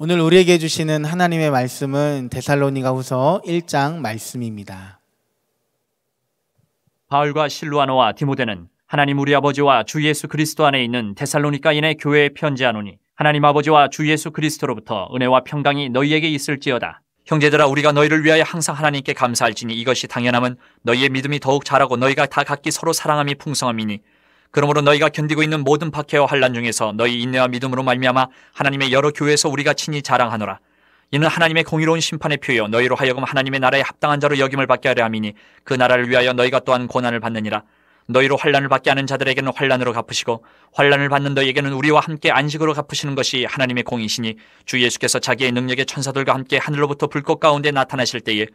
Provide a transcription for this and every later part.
오늘 우리에게 주시는 하나님의 말씀은 데살로니가 후서 1장 말씀입니다. 바울과 실루아노와 디모데는 하나님 우리 아버지와 주 예수 그리스도 안에 있는 데살로니가인의 교회에 편지하노니 하나님 아버지와 주 예수 그리스도로부터 은혜와 평강이 너희에게 있을지어다. 형제들아 우리가 너희를 위하여 항상 하나님께 감사할지니 이것이 당연함은 너희의 믿음이 더욱 자라고 너희가 다 각기 서로 사랑함이 풍성함이니 그러므로 너희가 견디고 있는 모든 박해와 환란 중에서 너희 인내와 믿음으로 말미암아 하나님의 여러 교회에서 우리가 친히 자랑하노라. 이는 하나님의 공의로운 심판의 표요 너희로 하여금 하나님의 나라에 합당한 자로 여김을 받게 하려 함이니 그 나라를 위하여 너희가 또한 고난을 받느니라. 너희로 환란을 받게 하는 자들에게는 환란으로 갚으시고 환란을 받는 너희에게는 우리와 함께 안식으로 갚으시는 것이 하나님의 공이시니 주 예수께서 자기의 능력의 천사들과 함께 하늘로부터 불꽃 가운데 나타나실 때에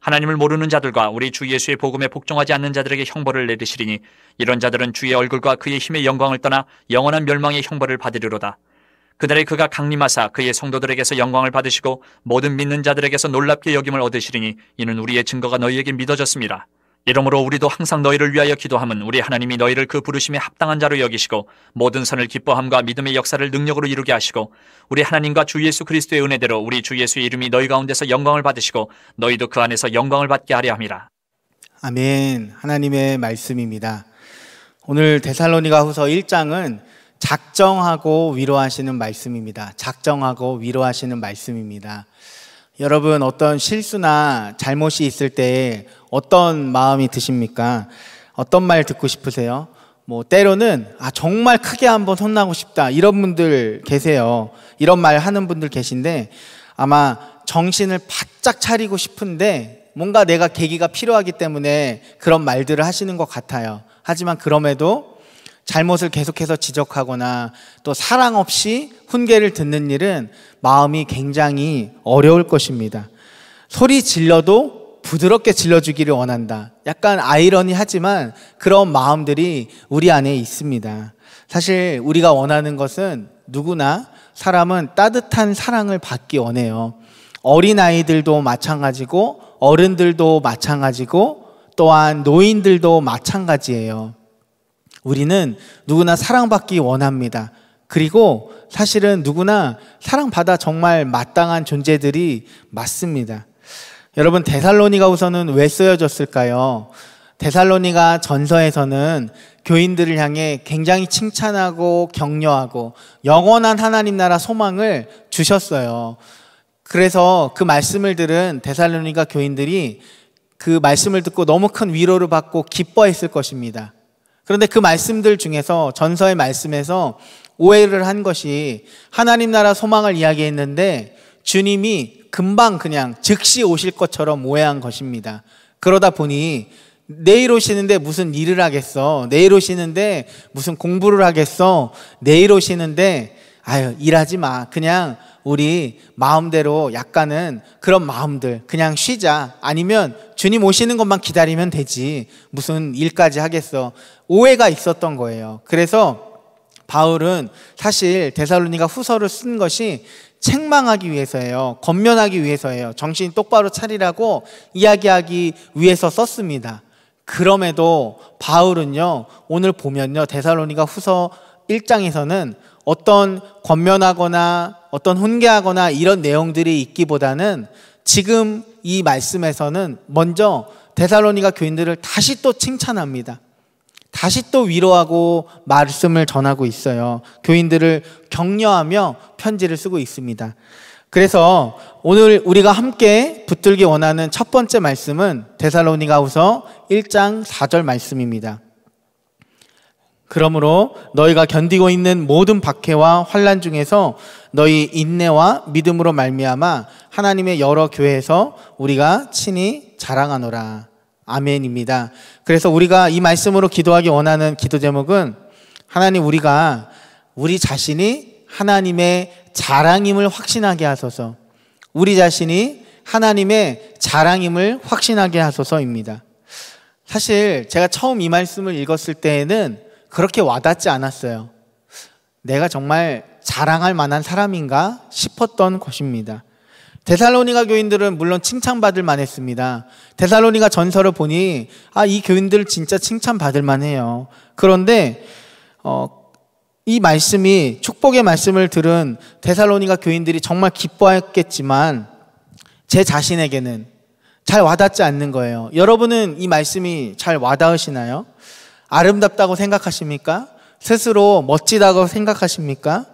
하나님을 모르는 자들과 우리 주 예수의 복음에 복종하지 않는 자들에게 형벌을 내리시리니 이런 자들은 주의 얼굴과 그의 힘의 영광을 떠나 영원한 멸망의 형벌을 받으리로다. 그날에 그가 강림하사 그의 성도들에게서 영광을 받으시고 모든 믿는 자들에게서 놀랍게 여김을 얻으시리니 이는 우리의 증거가 너희에게 믿어졌습니다. 이러므로 우리도 항상 너희를 위하여 기도함은 우리 하나님이 너희를 그 부르심에 합당한 자로 여기시고 모든 선을 기뻐함과 믿음의 역사를 능력으로 이루게 하시고 우리 하나님과 주 예수 그리스도의 은혜대로 우리 주 예수의 이름이 너희 가운데서 영광을 받으시고 너희도 그 안에서 영광을 받게 하려 함이라. 아멘. 하나님의 말씀입니다. 오늘 데살로니가 후서 1장은 작정하고 위로하시는 말씀입니다. 작정하고 위로하시는 말씀입니다. 여러분 어떤 실수나 잘못이 있을 때 어떤 마음이 드십니까? 어떤 말 듣고 싶으세요? 뭐 때로는 아 정말 크게 한번 혼나고 싶다 이런 분들 계세요. 이런 말 하는 분들 계신데 아마 정신을 바짝 차리고 싶은데 뭔가 내가 계기가 필요하기 때문에 그런 말들을 하시는 것 같아요. 하지만 그럼에도 잘못을 계속해서 지적하거나 또 사랑 없이 훈계를 듣는 일은 마음이 굉장히 어려울 것입니다. 소리 질러도 부드럽게 질러주기를 원한다. 약간 아이러니하지만 그런 마음들이 우리 안에 있습니다. 사실 우리가 원하는 것은 누구나 사람은 따뜻한 사랑을 받기 원해요. 어린아이들도 마찬가지고 어른들도 마찬가지고 또한 노인들도 마찬가지예요. 우리는 누구나 사랑받기 원합니다. 그리고 사실은 누구나 사랑받아 정말 마땅한 존재들이 맞습니다. 여러분 데살로니가 우선은 왜 쓰여졌을까요? 데살로니가 전서에서는 교인들을 향해 굉장히 칭찬하고 격려하고 영원한 하나님 나라 소망을 주셨어요. 그래서 그 말씀을 들은 데살로니가 교인들이 그 말씀을 듣고 너무 큰 위로를 받고 기뻐했을 것입니다. 그런데 그 말씀들 중에서 전서의 말씀에서 오해를 한 것이 하나님 나라 소망을 이야기했는데 주님이 금방 그냥 즉시 오실 것처럼 오해한 것입니다. 그러다 보니 내일 오시는데 무슨 일을 하겠어. 내일 오시는데 무슨 공부를 하겠어. 내일 오시는데 아유, 일하지 마. 그냥 우리 마음대로 약간은 그런 마음들 그냥 쉬자 아니면 주님 오시는 것만 기다리면 되지 무슨 일까지 하겠어 오해가 있었던 거예요. 그래서 바울은 사실 데살로니가 후서를 쓴 것이 책망하기 위해서예요. 건면하기 위해서예요. 정신 똑바로 차리라고 이야기하기 위해서 썼습니다. 그럼에도 바울은요, 오늘 보면요, 데살로니가 후서 1장에서는 어떤 권면하거나 어떤 훈계하거나 이런 내용들이 있기보다는 지금 이 말씀에서는 먼저 데살로니가 교인들을 다시 또 칭찬합니다. 다시 또 위로하고 말씀을 전하고 있어요. 교인들을 격려하며 편지를 쓰고 있습니다. 그래서 오늘 우리가 함께 붙들기 원하는 첫 번째 말씀은 데살로니가후서 1장 4절 말씀입니다. 그러므로 너희가 견디고 있는 모든 박해와 환란 중에서 너희 인내와 믿음으로 말미암아 하나님의 여러 교회에서 우리가 친히 자랑하노라. 아멘입니다. 그래서 우리가 이 말씀으로 기도하기 원하는 기도 제목은 하나님 우리가 우리 자신이 하나님의 자랑임을 확신하게 하소서. 우리 자신이 하나님의 자랑임을 확신하게 하소서입니다. 사실 제가 처음 이 말씀을 읽었을 때에는 그렇게 와닿지 않았어요. 내가 정말 자랑할 만한 사람인가 싶었던 것입니다. 데살로니가 교인들은 물론 칭찬받을 만했습니다. 데살로니가 전설을 보니 아 이 교인들 진짜 칭찬받을 만해요. 그런데 어, 이 말씀이 축복의 말씀을 들은 데살로니가 교인들이 정말 기뻐했겠지만 제 자신에게는 잘 와닿지 않는 거예요. 여러분은 이 말씀이 잘 와닿으시나요? 아름답다고 생각하십니까? 스스로 멋지다고 생각하십니까?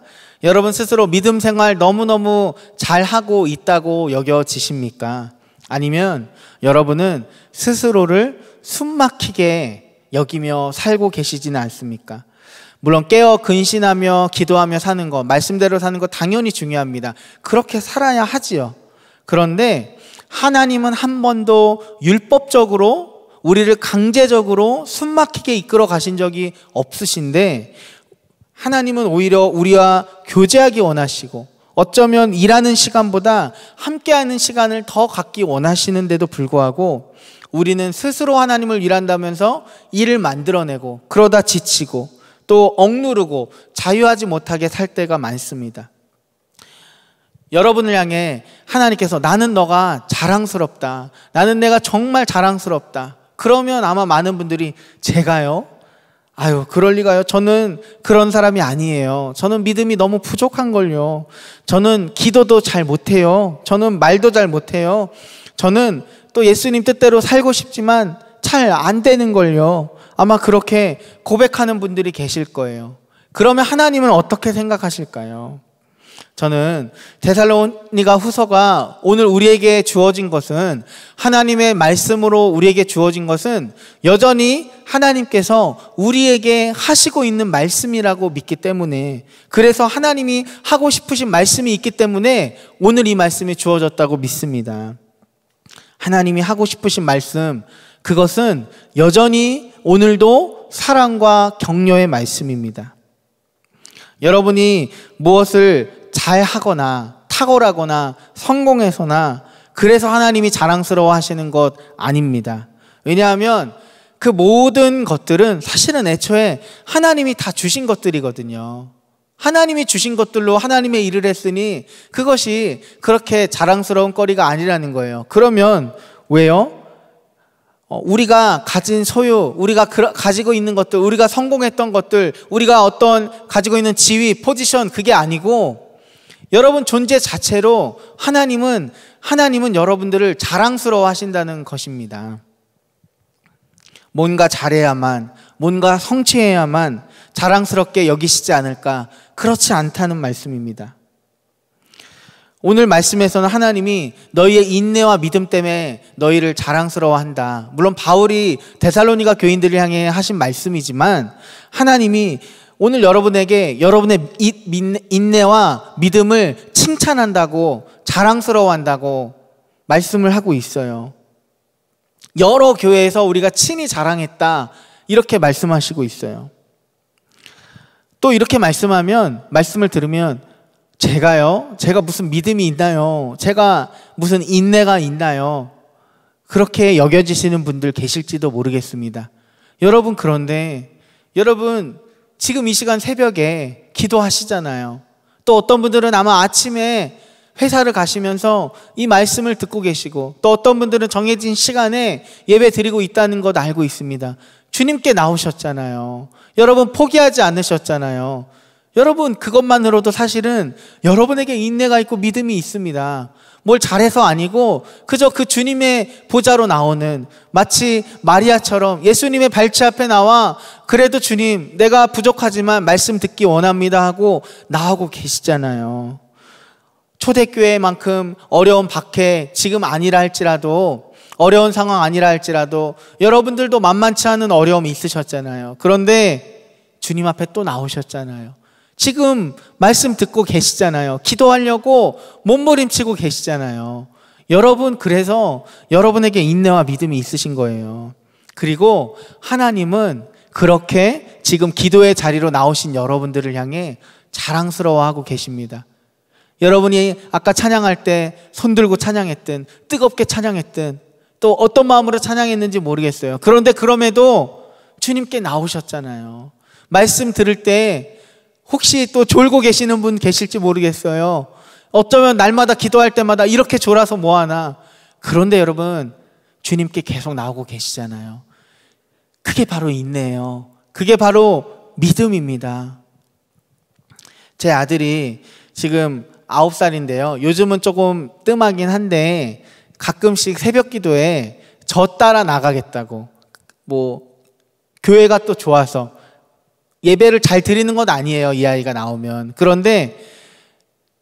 여러분 스스로 믿음 생활 너무너무 잘하고 있다고 여겨지십니까? 아니면 여러분은 스스로를 숨막히게 여기며 살고 계시지는 않습니까? 물론 깨어 근신하며 기도하며 사는 것, 말씀대로 사는 것 당연히 중요합니다. 그렇게 살아야 하지요. 그런데 하나님은 한 번도 율법적으로 우리를 강제적으로 숨막히게 이끌어 가신 적이 없으신데 하나님은 오히려 우리와 교제하기 원하시고 어쩌면 일하는 시간보다 함께하는 시간을 더 갖기 원하시는데도 불구하고 우리는 스스로 하나님을 일한다면서 일을 만들어내고 그러다 지치고 또 억누르고 자유하지 못하게 살 때가 많습니다. 여러분을 향해 하나님께서 나는 너가 자랑스럽다. 나는 내가 정말 자랑스럽다. 그러면 아마 많은 분들이 제가요? 아유, 그럴 리가요. 저는 그런 사람이 아니에요. 저는 믿음이 너무 부족한 걸요. 저는 기도도 잘 못해요. 저는 말도 잘 못해요. 저는 또 예수님 뜻대로 살고 싶지만 잘 안 되는 걸요. 아마 그렇게 고백하는 분들이 계실 거예요. 그러면 하나님은 어떻게 생각하실까요? 저는 데살로니가 후서가 오늘 우리에게 주어진 것은 하나님의 말씀으로 우리에게 주어진 것은 여전히 하나님께서 우리에게 하시고 있는 말씀이라고 믿기 때문에 그래서 하나님이 하고 싶으신 말씀이 있기 때문에 오늘 이 말씀이 주어졌다고 믿습니다. 하나님이 하고 싶으신 말씀 그것은 여전히 오늘도 사랑과 격려의 말씀입니다. 여러분이 무엇을 잘하거나 탁월하거나 성공해서나 그래서 하나님이 자랑스러워 하시는 것 아닙니다. 왜냐하면 그 모든 것들은 사실은 애초에 하나님이 다 주신 것들이거든요. 하나님이 주신 것들로 하나님의 일을 했으니 그것이 그렇게 자랑스러운 거리가 아니라는 거예요. 그러면 왜요? 어, 우리가 가진 소유, 우리가 가지고 있는 것들, 우리가 성공했던 것들, 우리가 어떤 가지고 있는 지위, 포지션, 그게 아니고 여러분 존재 자체로 하나님은 하나님은 여러분들을 자랑스러워 하신다는 것입니다. 뭔가 잘해야만, 뭔가 성취해야만 자랑스럽게 여기시지 않을까? 그렇지 않다는 말씀입니다. 오늘 말씀에서는 하나님이 너희의 인내와 믿음 때문에 너희를 자랑스러워한다. 물론 바울이 데살로니가 교인들을 향해 하신 말씀이지만 하나님이 오늘 여러분에게 여러분의 인내와 믿음을 칭찬한다고 자랑스러워한다고 말씀을 하고 있어요. 여러 교회에서 우리가 친히 자랑했다 이렇게 말씀하시고 있어요. 또 이렇게 말씀하면 말씀을 들으면 제가요? 제가 무슨 믿음이 있나요? 제가 무슨 인내가 있나요? 그렇게 여겨지시는 분들 계실지도 모르겠습니다. 여러분 그런데 여러분 지금 이 시간 새벽에 기도하시잖아요. 또 어떤 분들은 아마 아침에 회사를 가시면서 이 말씀을 듣고 계시고 또 어떤 분들은 정해진 시간에 예배 드리고 있다는 것 알고 있습니다. 주님께 나오셨잖아요. 여러분 포기하지 않으셨잖아요. 여러분, 그것만으로도 사실은 여러분에게 인내가 있고 믿음이 있습니다. 뭘 잘해서 아니고 그저 그 주님의 보좌로 나오는 마치 마리아처럼 예수님의 발치 앞에 나와 그래도 주님, 내가 부족하지만 말씀 듣기 원합니다 하고 나오고 계시잖아요. 초대교회만큼 어려운 박해 지금 아니라 할지라도 어려운 상황 아니라 할지라도 여러분들도 만만치 않은 어려움이 있으셨잖아요. 그런데 주님 앞에 또 나오셨잖아요. 지금 말씀 듣고 계시잖아요. 기도하려고 몸부림치고 계시잖아요. 여러분, 그래서 여러분에게 인내와 믿음이 있으신 거예요. 그리고 하나님은 그렇게 지금 기도의 자리로 나오신 여러분들을 향해 자랑스러워하고 계십니다. 여러분이 아까 찬양할 때 손 들고 찬양했든 뜨겁게 찬양했든 또 어떤 마음으로 찬양했는지 모르겠어요. 그런데 그럼에도 주님께 나오셨잖아요. 말씀 들을 때 혹시 또 졸고 계시는 분 계실지 모르겠어요. 어쩌면 날마다 기도할 때마다 이렇게 졸아서 뭐하나. 그런데 여러분, 주님께 계속 나오고 계시잖아요. 그게 바로 인내예요. 그게 바로 믿음입니다. 제 아들이 지금 9살인데요. 요즘은 조금 뜸하긴 한데 가끔씩 새벽 기도에 저 따라 나가겠다고. 뭐, 교회가 또 좋아서 예배를 잘 드리는 건 아니에요. 이 아이가 나오면. 그런데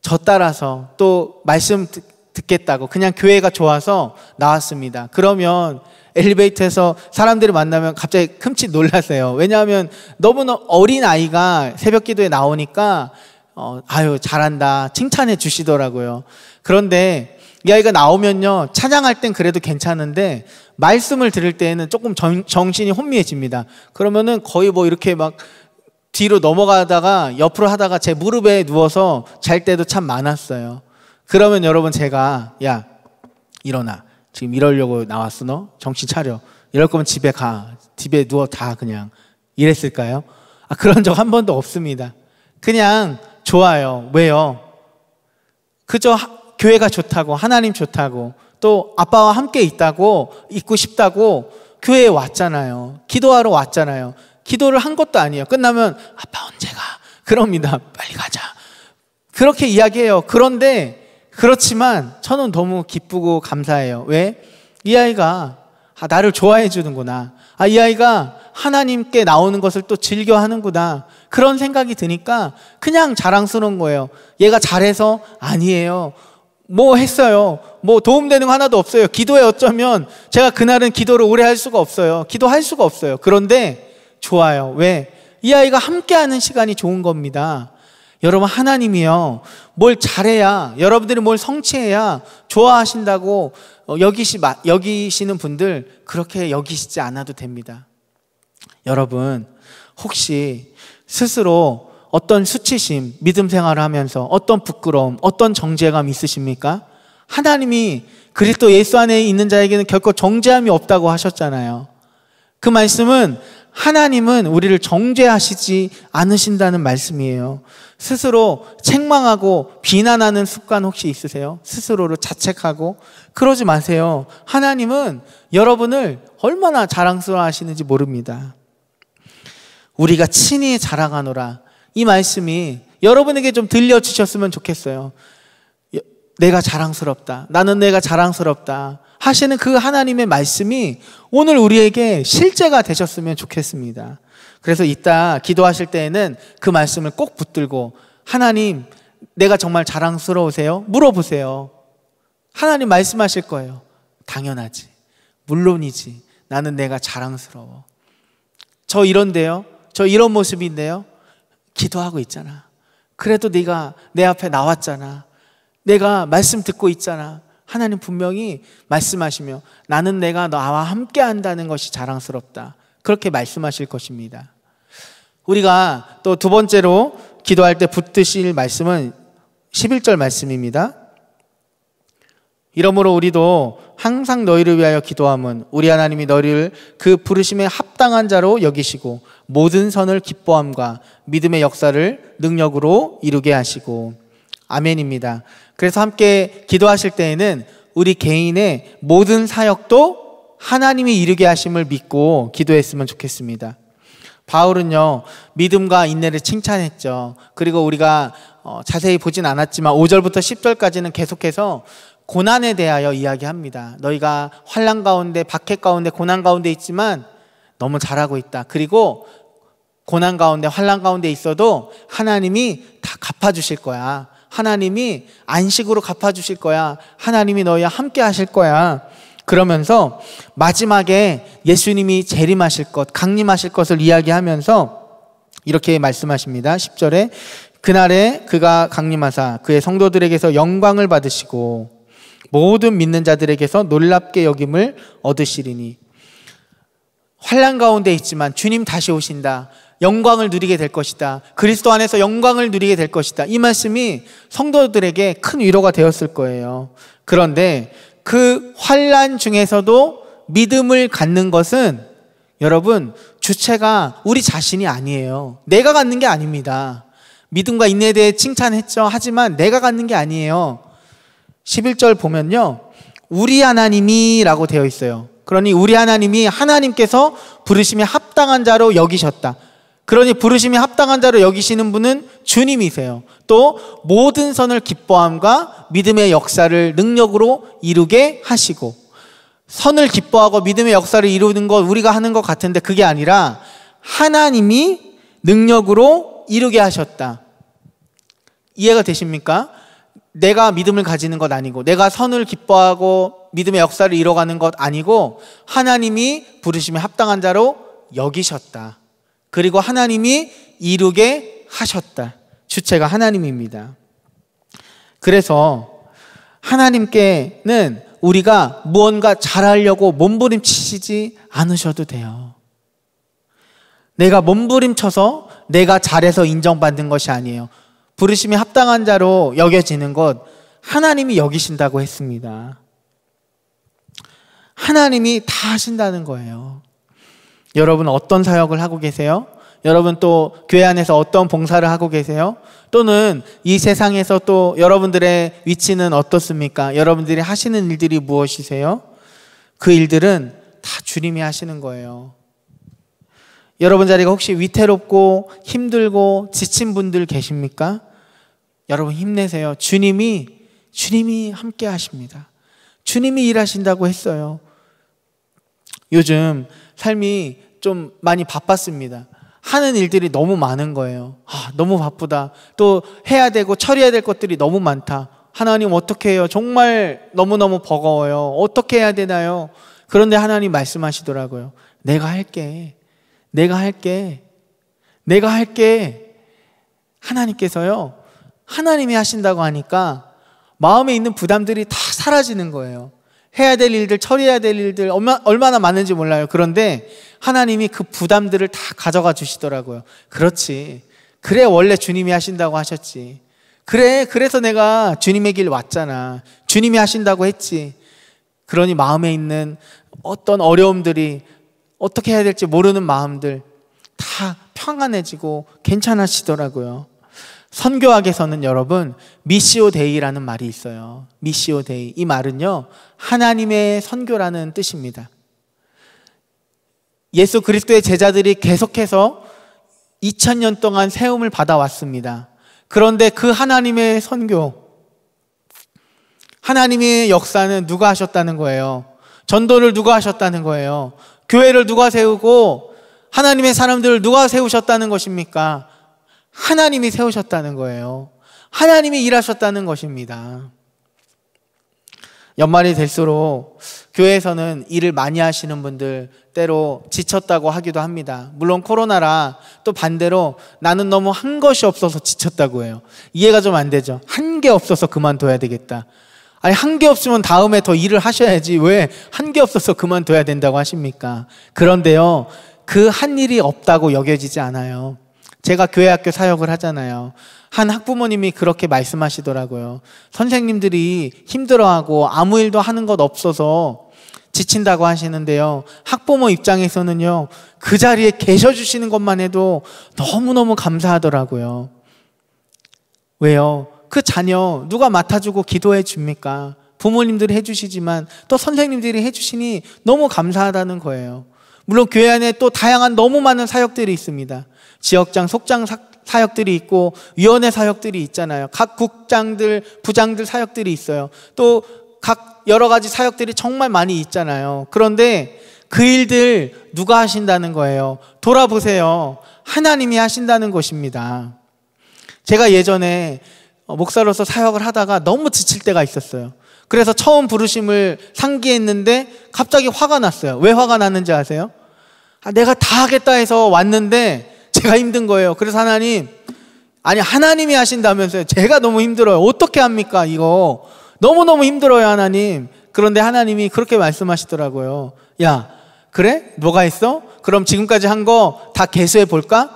저 따라서 또 말씀 듣겠다고 그냥 교회가 좋아서 나왔습니다. 그러면 엘리베이터에서 사람들을 만나면 갑자기 큼칫 놀라세요. 왜냐하면 너무나 어린 아이가 새벽 기도에 나오니까 어, 아유 잘한다 칭찬해 주시더라고요. 그런데 이 아이가 나오면요 찬양할 땐 그래도 괜찮은데 말씀을 들을 때에는 조금 정, 정신이 혼미해집니다. 그러면은 거의 뭐 이렇게 막 뒤로 넘어가다가 옆으로 하다가 제 무릎에 누워서 잘 때도 참 많았어요. 그러면 여러분 제가 야 일어나 지금 이러려고 나왔어 너 정신 차려 이럴 거면 집에 가 집에 누워 다 그냥 이랬을까요? 아, 그런 적 한 번도 없습니다. 그냥 좋아요. 왜요? 그저 하, 교회가 좋다고 하나님 좋다고 또 아빠와 함께 있다고 있고 싶다고 교회에 왔잖아요. 기도하러 왔잖아요. 기도를 한 것도 아니에요. 끝나면 아빠 언제 가? 그럽니다. 빨리 가자. 그렇게 이야기해요. 그런데 그렇지만 저는 너무 기쁘고 감사해요. 왜? 이 아이가 아, 나를 좋아해 주는구나. 아, 이 아이가 하나님께 나오는 것을 또 즐겨 하는구나. 그런 생각이 드니까 그냥 자랑스러운 거예요. 얘가 잘해서 아니에요. 뭐 했어요. 뭐 도움되는 거 하나도 없어요. 기도에 어쩌면 제가 그날은 기도를 오래 할 수가 없어요. 기도할 수가 없어요. 그런데 좋아요. 왜? 이 아이가 함께하는 시간이 좋은 겁니다. 여러분 하나님이요 뭘 잘해야 여러분들이 뭘 성취해야 좋아하신다고 어, 여기시 여기시는 분들 그렇게 여기시지 않아도 됩니다. 여러분 혹시 스스로 어떤 수치심, 믿음 생활을 하면서 어떤 부끄러움, 어떤 정죄감 있으십니까? 하나님이 그리스도 예수 안에 있는 자에게는 결코 정죄함이 없다고 하셨잖아요. 그 말씀은 하나님은 우리를 정죄하시지 않으신다는 말씀이에요. 스스로 책망하고 비난하는 습관 혹시 있으세요? 스스로를 자책하고 그러지 마세요. 하나님은 여러분을 얼마나 자랑스러워 하시는지 모릅니다. 우리가 친히 자랑하노라. 이 말씀이 여러분에게 좀 들려주셨으면 좋겠어요. 내가 자랑스럽다. 나는 내가 자랑스럽다. 하시는 그 하나님의 말씀이 오늘 우리에게 실제가 되셨으면 좋겠습니다. 그래서 이따 기도하실 때에는 그 말씀을 꼭 붙들고 하나님 내가 정말 자랑스러우세요? 물어보세요. 하나님 말씀하실 거예요. 당연하지. 물론이지. 나는 내가 자랑스러워. 저 이런데요. 저 이런 모습인데요. 기도하고 있잖아. 그래도 네가 내 앞에 나왔잖아. 내가 말씀 듣고 있잖아. 하나님 분명히 말씀하시며 나는 내가 나와 함께 한다는 것이 자랑스럽다. 그렇게 말씀하실 것입니다. 우리가 또 두 번째로 기도할 때 붙드실 말씀은 11절 말씀입니다. 이러므로 우리도 항상 너희를 위하여 기도함은 우리 하나님이 너희를 그 부르심에 합당한 자로 여기시고 모든 선을 기뻐함과 믿음의 역사를 능력으로 이루게 하시고 아멘입니다. 그래서 함께 기도하실 때에는 우리 개인의 모든 사역도 하나님이 이르게 하심을 믿고 기도했으면 좋겠습니다. 바울은요, 믿음과 인내를 칭찬했죠. 그리고 우리가 어, 자세히 보진 않았지만 5절부터 10절까지는 계속해서 고난에 대하여 이야기합니다. 너희가 환란 가운데, 박해 가운데, 고난 가운데 있지만 너무 잘하고 있다. 그리고 고난 가운데, 환란 가운데 있어도 하나님이 다 갚아주실 거야. 하나님이 안식으로 갚아주실 거야. 하나님이 너희와 함께 하실 거야. 그러면서 마지막에 예수님이 재림하실 것, 강림하실 것을 이야기하면서 이렇게 말씀하십니다. 10절에 그날에 그가 강림하사 그의 성도들에게서 영광을 받으시고 모든 믿는 자들에게서 놀랍게 여김을 얻으시리니 환란 가운데 있지만 주님 다시 오신다. 영광을 누리게 될 것이다. 그리스도 안에서 영광을 누리게 될 것이다. 이 말씀이 성도들에게 큰 위로가 되었을 거예요. 그런데 그 환란 중에서도 믿음을 갖는 것은 여러분 주체가 우리 자신이 아니에요. 내가 갖는 게 아닙니다. 믿음과 인내에 대해 칭찬했죠. 하지만 내가 갖는 게 아니에요. 11절 보면요. 우리 하나님이라고 되어 있어요. 그러니 우리 하나님이 하나님께서 부르심에 합당한 자로 여기셨다. 그러니 부르심이 합당한 자로 여기시는 분은 주님이세요. 또 모든 선을 기뻐함과 믿음의 역사를 능력으로 이루게 하시고 선을 기뻐하고 믿음의 역사를 이루는 것 우리가 하는 것 같은데 그게 아니라 하나님이 능력으로 이루게 하셨다. 이해가 되십니까? 내가 믿음을 가지는 것 아니고 내가 선을 기뻐하고 믿음의 역사를 이뤄가는 것 아니고 하나님이 부르심에 합당한 자로 여기셨다. 그리고 하나님이 이루게 하셨다. 주체가 하나님입니다. 그래서 하나님께는 우리가 무언가 잘하려고 몸부림치지 않으셔도 돼요. 내가 몸부림쳐서 내가 잘해서 인정받는 것이 아니에요. 부르심이 합당한 자로 여겨지는 것 하나님이 여기신다고 했습니다. 하나님이 다 하신다는 거예요. 여러분 어떤 사역을 하고 계세요? 여러분 또 교회 안에서 어떤 봉사를 하고 계세요? 또는 이 세상에서 또 여러분들의 위치는 어떻습니까? 여러분들이 하시는 일들이 무엇이세요? 그 일들은 다 주님이 하시는 거예요. 여러분 자리가 혹시 위태롭고 힘들고 지친 분들 계십니까? 여러분 힘내세요. 주님이 주님이 함께 하십니다. 주님이 일하신다고 했어요. 요즘 삶이 좀 많이 바빴습니다. 하는 일들이 너무 많은 거예요. 아, 너무 바쁘다. 또 해야 되고 처리해야 될 것들이 너무 많다. 하나님 어떻게 해요? 정말 너무너무 버거워요. 어떻게 해야 되나요? 그런데 하나님 말씀하시더라고요. 내가 할게. 내가 할게. 내가 할게. 하나님께서요. 하나님이 하신다고 하니까 마음에 있는 부담들이 다 사라지는 거예요. 해야 될 일들, 처리해야 될 일들 얼마, 나 많은지 몰라요. 그런데 하나님이 그 부담들을 다 가져가 주시더라고요. 그렇지. 그래 원래 주님이 하신다고 하셨지. 그래 그래서 내가 주님의 길 왔잖아. 주님이 하신다고 했지. 그러니 마음에 있는 어떤 어려움들이 어떻게 해야 될지 모르는 마음들 다 평안해지고 괜찮아지더라고요. 선교학에서는 여러분 미시오 데이라는 말이 있어요. 미시오 데이. 이 말은요. 하나님의 선교라는 뜻입니다. 예수 그리스도의 제자들이 계속해서 2000년 동안 세움을 받아왔습니다. 그런데 그 하나님의 선교 하나님의 역사는 누가 하셨다는 거예요. 전도를 누가 하셨다는 거예요. 교회를 누가 세우고 하나님의 사람들을 누가 세우셨다는 것입니까? 하나님이 세우셨다는 거예요. 하나님이 일하셨다는 것입니다. 연말이 될수록 교회에서는 일을 많이 하시는 분들 때로 지쳤다고 하기도 합니다. 물론 코로나라 또 반대로 나는 너무 한 것이 없어서 지쳤다고 해요. 이해가 좀 안 되죠. 한 게 없어서 그만둬야 되겠다. 아니, 한 게 없으면 다음에 더 일을 하셔야지. 왜 한 게 없어서 그만둬야 된다고 하십니까? 그런데요, 그 한 일이 없다고 여겨지지 않아요. 제가 교회 학교 사역을 하잖아요. 한 학부모님이 그렇게 말씀하시더라고요. 선생님들이 힘들어하고 아무 일도 하는 것 없어서 지친다고 하시는데요. 학부모 입장에서는요, 그 자리에 계셔주시는 것만 해도 너무너무 감사하더라고요. 왜요? 그 자녀 누가 맡아주고 기도해 줍니까? 부모님들이 해주시지만 또 선생님들이 해주시니 너무 감사하다는 거예요. 물론 교회 안에 또 다양한 너무 많은 사역들이 있습니다. 지역장, 속장 사역들이 있고 위원회 사역들이 있잖아요. 각 국장들, 부장들 사역들이 있어요. 또 각 여러 가지 사역들이 정말 많이 있잖아요. 그런데 그 일들 누가 하신다는 거예요? 돌아보세요. 하나님이 하신다는 것입니다. 제가 예전에 어, 목사로서 사역을 하다가 너무 지칠 때가 있었어요. 그래서 처음 부르심을 상기했는데 갑자기 화가 났어요. 왜 화가 났는지 아세요? 아, 내가 다 하겠다 해서 왔는데 제가 힘든 거예요. 그래서 하나님, 아니, 하나님이 하신다면서요. 제가 너무 힘들어요. 어떻게 합니까, 이거? 너무너무 힘들어요, 하나님. 그런데 하나님이 그렇게 말씀하시더라고요. 야, 그래? 뭐가 있어 그럼 지금까지 한 거 다 개수해 볼까?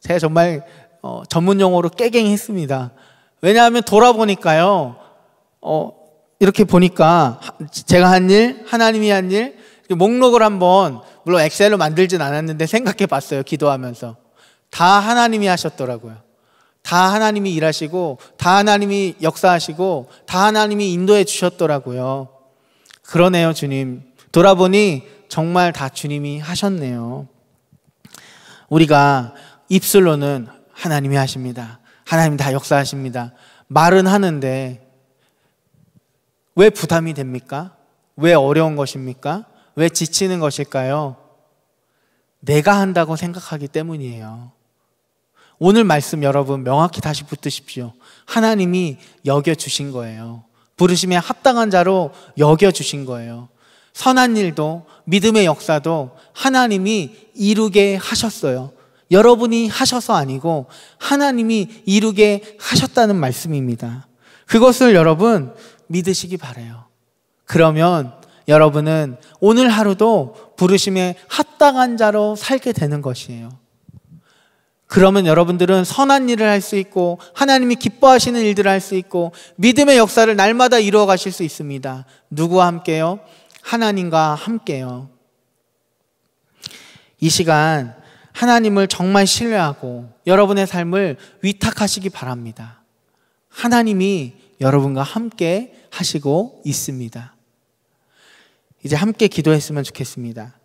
제가 정말 어, 전문 용어로 깨갱했습니다. 왜냐하면 돌아보니까요, 어, 이렇게 보니까 제가 한 일, 하나님이 한 일, 목록을 한번 물론 엑셀로 만들진 않았는데 생각해 봤어요. 기도하면서. 다 하나님이 하셨더라고요. 다 하나님이 일하시고, 다 하나님이 역사하시고, 다 하나님이 인도해 주셨더라고요. 그러네요, 주님. 돌아보니 정말 다 주님이 하셨네요. 우리가 입술로는 하나님이 하십니다. 하나님 다 역사하십니다. 말은 하는데 왜 부담이 됩니까? 왜 어려운 것입니까? 왜 지치는 것일까요? 내가 한다고 생각하기 때문이에요. 오늘 말씀 여러분 명확히 다시 붙드십시오. 하나님이 여겨주신 거예요. 부르심에 합당한 자로 여겨주신 거예요. 선한 일도 믿음의 역사도 하나님이 이루게 하셨어요. 여러분이 하셔서 아니고 하나님이 이루게 하셨다는 말씀입니다. 그것을 여러분 믿으시기 바래요. 그러면 여러분은 오늘 하루도 부르심에 합당한 자로 살게 되는 것이에요. 그러면 여러분들은 선한 일을 할 수 있고 하나님이 기뻐하시는 일들을 할 수 있고 믿음의 역사를 날마다 이루어 가실 수 있습니다. 누구와 함께요? 하나님과 함께요. 이 시간 하나님을 정말 신뢰하고 여러분의 삶을 위탁하시기 바랍니다. 하나님이 여러분과 함께 하시고 있습니다. 이제 함께 기도했으면 좋겠습니다.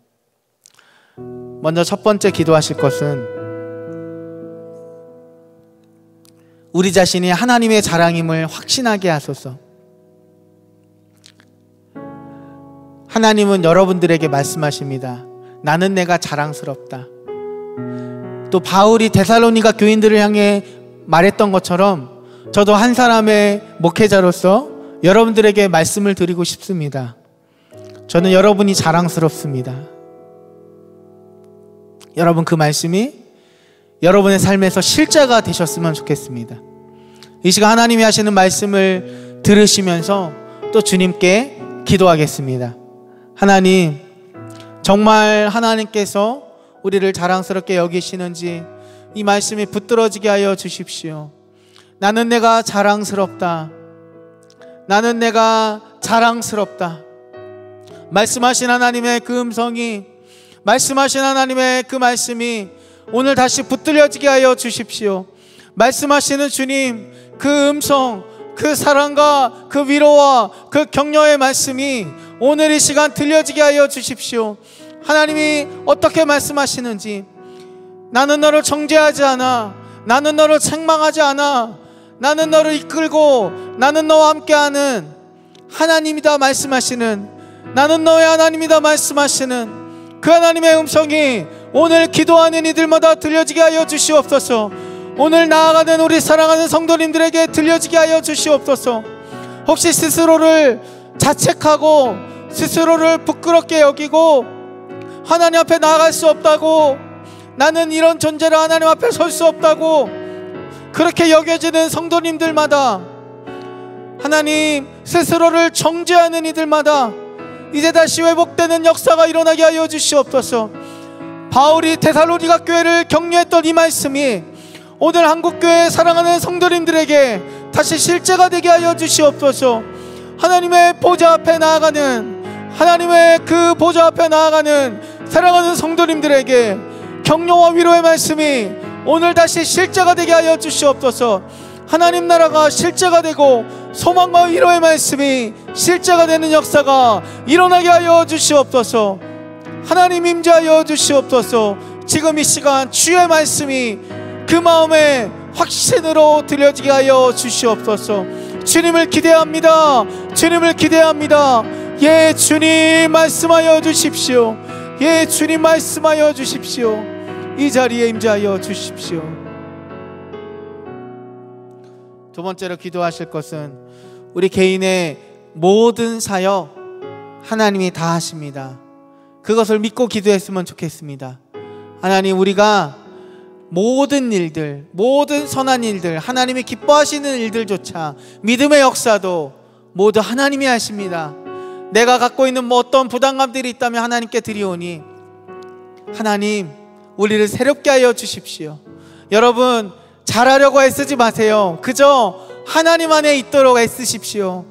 먼저 첫 번째 기도하실 것은 우리 자신이 하나님의 자랑임을 확신하게 하소서. 하나님은 여러분들에게 말씀하십니다. 나는 내가 자랑스럽다. 또 바울이 데살로니가 교인들을 향해 말했던 것처럼 저도 한 사람의 목회자로서 여러분들에게 말씀을 드리고 싶습니다. 저는 여러분이 자랑스럽습니다. 여러분 그 말씀이 여러분의 삶에서 실제가 되셨으면 좋겠습니다. 이 시간 하나님이 하시는 말씀을 들으시면서 또 주님께 기도하겠습니다. 하나님, 정말 하나님께서 우리를 자랑스럽게 여기시는지 이 말씀이 붙들어지게 하여 주십시오. 나는 내가 자랑스럽다. 나는 내가 자랑스럽다. 말씀하신 하나님의 그 음성이 말씀하신 하나님의 그 말씀이 오늘 다시 붙들려지게 하여 주십시오. 말씀하시는 주님 그 음성 그 사랑과 그 위로와 그 격려의 말씀이 오늘 이 시간 들려지게 하여 주십시오. 하나님이 어떻게 말씀하시는지 나는 너를 정죄하지 않아 나는 너를 책망하지 않아 나는 너를 이끌고 나는 너와 함께하는 하나님이다 말씀하시는 나는 너의 하나님이다 말씀하시는 그 하나님의 음성이 오늘 기도하는 이들마다 들려지게 하여 주시옵소서. 오늘 나아가는 우리 사랑하는 성도님들에게 들려지게 하여 주시옵소서. 혹시 스스로를 자책하고 스스로를 부끄럽게 여기고 하나님 앞에 나아갈 수 없다고 나는 이런 존재로 하나님 앞에 설 수 없다고 그렇게 여겨지는 성도님들마다 하나님 스스로를 정죄하는 이들마다 이제 다시 회복되는 역사가 일어나게 하여 주시옵소서. 바울이 데살로니가 교회를 격려했던 이 말씀이 오늘 한국교회 사랑하는 성도님들에게 다시 실제가 되게 하여 주시옵소서. 하나님의 보좌 앞에 나아가는 하나님의 그 보좌 앞에 나아가는 사랑하는 성도님들에게 격려와 위로의 말씀이 오늘 다시 실제가 되게 하여 주시옵소서. 하나님 나라가 실제가 되고 소망과 위로의 말씀이 실제가 되는 역사가 일어나게 하여 주시옵소서. 하나님 임재하여 주시옵소서. 지금 이 시간 주의 말씀이 그 마음에 확신으로 들려지게 하여 주시옵소서. 주님을 기대합니다. 주님을 기대합니다. 예, 주님 말씀하여 주십시오. 예, 주님 말씀하여 주십시오. 이 자리에 임재하여 주십시오. 두 번째로 기도하실 것은 우리 개인의 모든 사역 하나님이 다 하십니다. 그것을 믿고 기도했으면 좋겠습니다. 하나님 우리가 모든 일들, 모든 선한 일들, 하나님이 기뻐하시는 일들조차 믿음의 역사도 모두 하나님이 하십니다. 내가 갖고 있는 뭐 어떤 부담감들이 있다면 하나님께 드리오니 하나님 우리를 새롭게 하여 주십시오. 여러분 잘하려고 애쓰지 마세요. 그저 하나님 안에 있도록 애쓰십시오.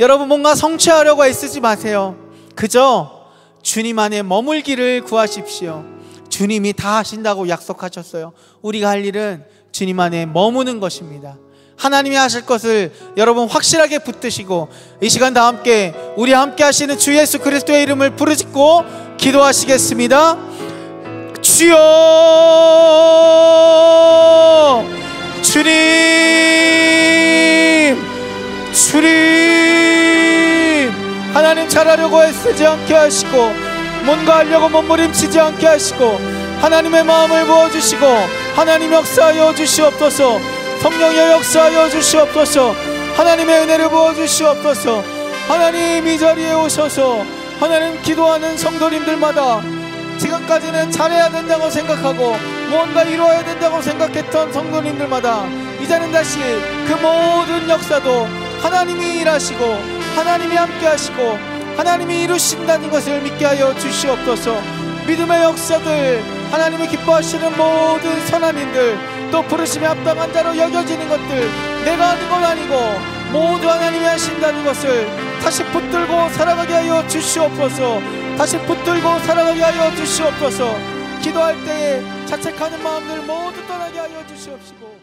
여러분 뭔가 성취하려고 애쓰지 마세요. 그저 주님 안에 머물기를 구하십시오. 주님이 다 하신다고 약속하셨어요. 우리가 할 일은 주님 안에 머무는 것입니다. 하나님이 하실 것을 여러분 확실하게 붙드시고 이 시간 다 함께 우리 함께 하시는 주 예수 그리스도의 이름을 부르짖고 기도하시겠습니다. 주여 주님 주님 하나님 잘하려고 애쓰지 않게 하시고 뭔가 하려고 몸부림치지 않게 하시고 하나님의 마음을 부어주시고 하나님 역사하여 주시옵소서 성령의 역사하여 주시옵소서 하나님의 은혜를 부어주시옵소서 하나님 이 자리에 오셔서 하나님 기도하는 성도님들마다 지금까지는 잘해야 된다고 생각하고 뭔가 이루어야 된다고 생각했던 성도님들마다 이제는 다시 그 모든 역사도 하나님이 일하시고 하나님이 함께하시고 하나님이 이루신다는 것을 믿게 하여 주시옵소서 믿음의 역사들 하나님이 기뻐하시는 모든 선한 인들 또 부르심에 합당한 자로 여겨지는 것들 내가 하는 건 아니고 모두 하나님이 하신다는 것을 다시 붙들고 살아가게 하여 주시옵소서 다시 붙들고 살아가게 하여 주시옵소서 기도할 때에 자책하는 마음들 모두 떠나게 하여 주시옵시고